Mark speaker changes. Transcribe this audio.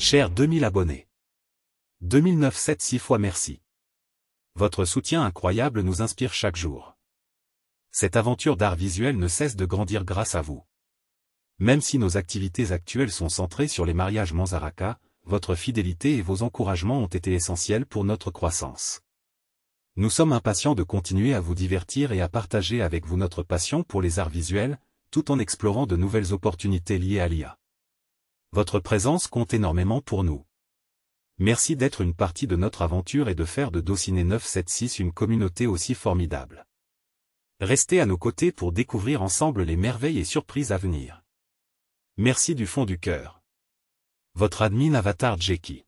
Speaker 1: Chers 2000 abonnés. 2976 fois merci. Votre soutien incroyable nous inspire chaque jour. Cette aventure d'art visuel ne cesse de grandir grâce à vous. Même si nos activités actuelles sont centrées sur les mariages Manzaraka, votre fidélité et vos encouragements ont été essentiels pour notre croissance. Nous sommes impatients de continuer à vous divertir et à partager avec vous notre passion pour les arts visuels, tout en explorant de nouvelles opportunités liées à l'IA. Votre présence compte énormément pour nous. Merci d'être une partie de notre aventure et de faire de sept 976 une communauté aussi formidable. Restez à nos côtés pour découvrir ensemble les merveilles et surprises à venir. Merci du fond du cœur.
Speaker 2: Votre admin avatar Jeki.